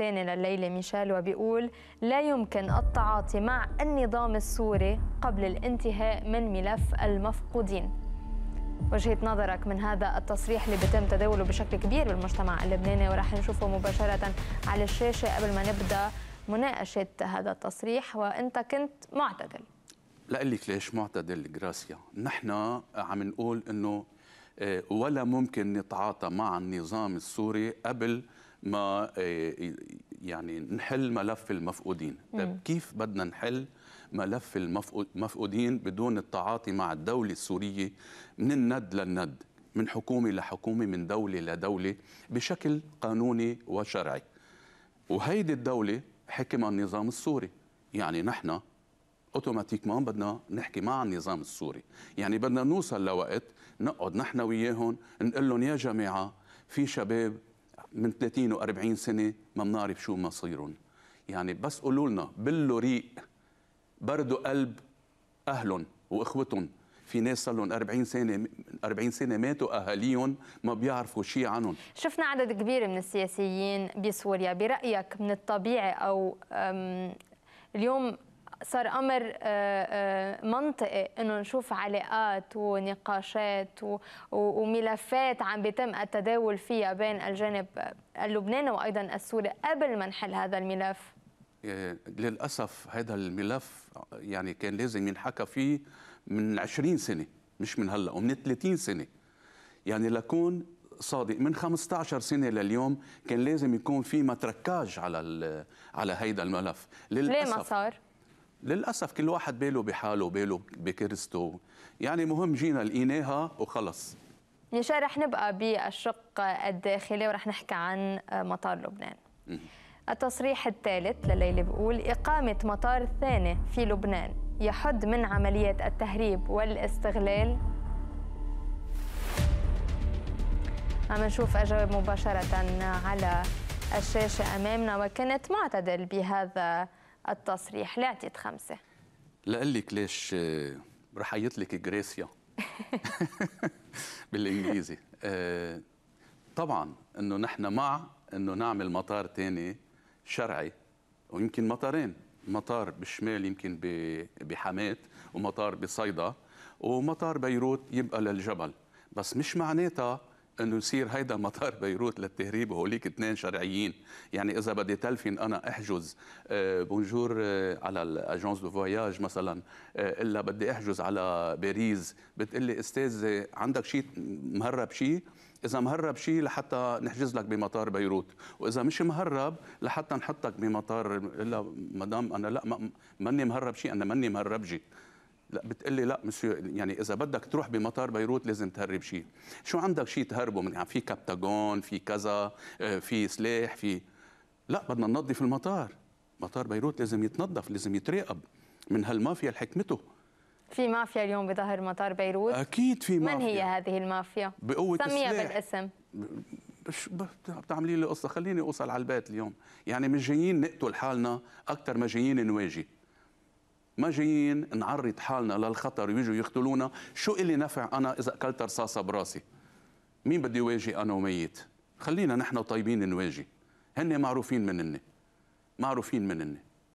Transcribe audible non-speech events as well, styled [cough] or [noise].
الثاني لليلة ميشيل وبيقول لا يمكن التعاطي مع النظام السوري قبل الانتهاء من ملف المفقودين وجهة نظرك من هذا التصريح اللي بيتم تداوله بشكل كبير بالمجتمع اللبناني وراح نشوفه مباشرة على الشاشة قبل ما نبدأ مناقشة هذا التصريح وأنت كنت معتدل لا لك ليش معتدل جراسيا نحن عم نقول أنه آه، ولا ممكن نتعاطى مع النظام السوري قبل ما آه، يعني نحل ملف المفقودين طيب كيف بدنا نحل ملف المفقودين بدون التعاطي مع الدولة السورية من الند للند من حكومة لحكومة من دولة لدولة بشكل قانوني وشرعي وهيدي الدولة حكمها النظام السوري يعني نحن اوتوماتيكمان بدنا نحكي مع النظام السوري يعني بدنا نوصل لوقت نقعد نحن وياهم نقول لهم يا جماعة في شباب من 30 و40 سنه ما بنعرف شو مصيرهم يعني بس قولوا لنا بلوا ريق بردوا قلب اهلهم واخوتهم في ناس صار لهم 40 سنه 40 سنه ماتوا اهاليهم ما بيعرفوا شيء عنهم شفنا عدد كبير من السياسيين بسوريا برايك من الطبيعي او اليوم صار امر آه، آه، منطقي انه نشوف علاقات ونقاشات وملفات عم بيتم التداول فيها بين الجانب اللبناني وايضا السوري قبل ما نحل هذا الملف آه، للاسف هذا الملف يعني كان لازم ينحكى فيه من 20 سنه مش من هلا ومن 30 سنه يعني لكون صادق من 15 سنه لليوم كان لازم يكون في متركاج على على هيدا الملف للاسف ليه ما صار للاسف كل واحد باله بحاله باله بكرسته يعني مهم جينا لقيناها وخلص شاي رح نبقى بالشق الداخلي ورح نحكي عن مطار لبنان التصريح الثالث لليلة بقول إقامة مطار ثاني في لبنان يحد من عملية التهريب والاستغلال عم نشوف أجاوب مباشرة على الشاشة أمامنا وكنت معتدل بهذا التصريح لعتت خمسة لأقول لك ليش آه، رح لك جريسيا [laughs] بالإنجليزي آه، طبعا أنه نحن مع أنه نعمل مطار تاني شرعي ويمكن مطارين مطار بالشمال يمكن بحماة ومطار بصيدا ومطار بيروت يبقى للجبل بس مش معناتها انه يصير هيدا مطار بيروت للتهريب وهوليك اثنين شرعيين يعني اذا بدي تلفن انا احجز آه، بونجور آه، على الاجونس دو فواياج مثلا آه، الا بدي احجز على باريس بتقلي استاذ عندك شيء مهرب شيء اذا مهرب شيء لحتى نحجز لك بمطار بيروت واذا مش مهرب لحتى نحطك بمطار الا مدام انا لا ماني مهرب شيء انا ماني مهرب جي لا بتقول لي لا مسيو يعني اذا بدك تروح بمطار بيروت لازم تهرب شيء شو عندك شيء تهربه من يعني في كابتاجون في كذا آه، في سلاح في لا بدنا ننظف المطار مطار بيروت لازم يتنظف لازم يتراقب من هالمافيا لحكمته في مافيا اليوم بظهر مطار بيروت اكيد في مافيا من هي هذه المافيا بقوه سميها بالاسم بتعملي لي قصه خليني اوصل على البيت اليوم يعني مش جايين نقتل حالنا اكثر ما جايين نواجه ما جايين نعرض حالنا للخطر ويجوا يقتلونا شو اللي نفع أنا إذا أكلت رصاصة براسي مين بدي واجي أنا وميت خلينا نحن طيبين نواجه هن معروفين منني معروفين منني